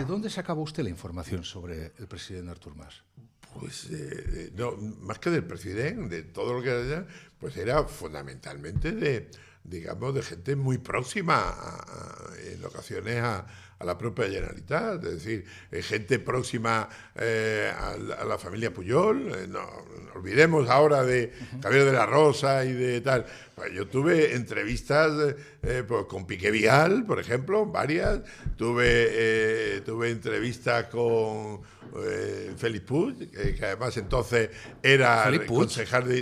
¿De dónde sacaba usted la información sobre el presidente Artur Mas? Pues eh, eh, no, más que del presidente, de todo lo que era, pues era fundamentalmente de, digamos, de gente muy próxima en ocasiones a, la propia Generalitat, es decir, eh, gente próxima a, la familia Puyol, no, olvidemos ahora de Javier de la Rosa y de tal. Pues yo tuve entrevistas eh, pues, con Pique Vial, por ejemplo, varias. Tuve, eh, tuve entrevistas con eh, Félix Puig, eh, que además entonces era concejal de,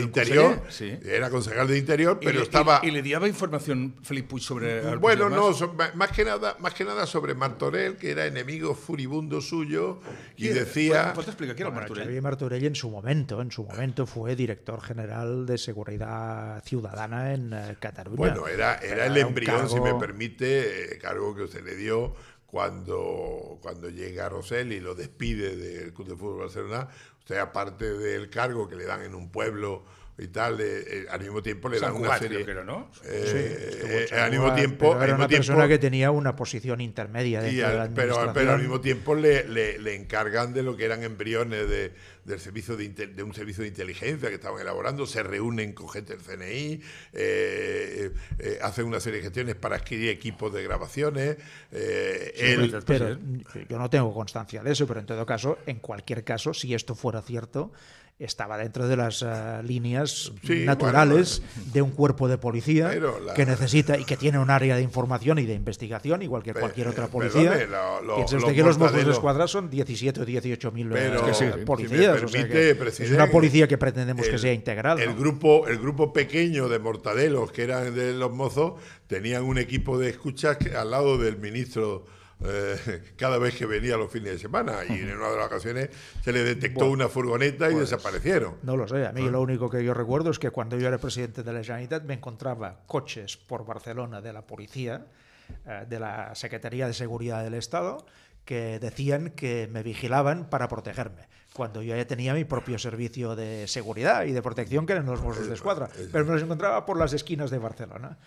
Interior, era concejal de Interior, pero estaba... Y, le daba información Félix Puig sobre... Mm, bueno, no, más, que nada, más que nada sobre Martorell, que era enemigo furibundo suyo, y, decía... ¿Puedes pues explicar quién era Martorell? Martorell en su momento, en su momento fue director general de Seguridad Ciudadana en eh, Cataluña. Bueno, era, el embrión, si me permite, eh, cargo que usted le dio cuando, cuando llega Rosell y lo despide del Club de Fútbol Barcelona, usted aparte del cargo que le dan en un pueblo y tal, eh, al mismo tiempo le dan una serie. ¿no? Eh, eh, al mismo tiempo, era una persona que tenía una posición intermedia de pero, pero, al mismo tiempo le, encargan de lo que eran embriones de, del servicio de, un servicio de inteligencia que estaban elaborando, se reúnen con gente del CNI, hacen una serie de gestiones para adquirir equipos de grabaciones. yo no tengo constancia de eso, pero en todo caso, en cualquier caso, si esto fuera cierto, estaba dentro de las eh, líneas naturales de un cuerpo de policía que necesita y que tiene un área de información y de investigación, igual que cualquier otra eh, policía. que los mozos de escuadra son 17 o 18 mil eh, policías. es una policía que pretendemos que sea integral. El, grupo, el grupo pequeño de mortadelos que eran de los mozos tenían un equipo de escuchas al lado del ministro eh, cada vez que venía los fines de semana y en una de las ocasiones se le detectó una furgoneta y pues, desaparecieron. No lo sé, a mí ah. lo único que yo recuerdo es que cuando yo era presidente de la Generalitat me encontraba coches por Barcelona de la policía, eh, de la Secretaría de Seguridad del Estado, que decían que me vigilaban para protegerme, cuando yo ya tenía mi propio servicio de seguridad y de protección que eran los bolsos de Escuadra, pero me los encontraba por las esquinas de Barcelona.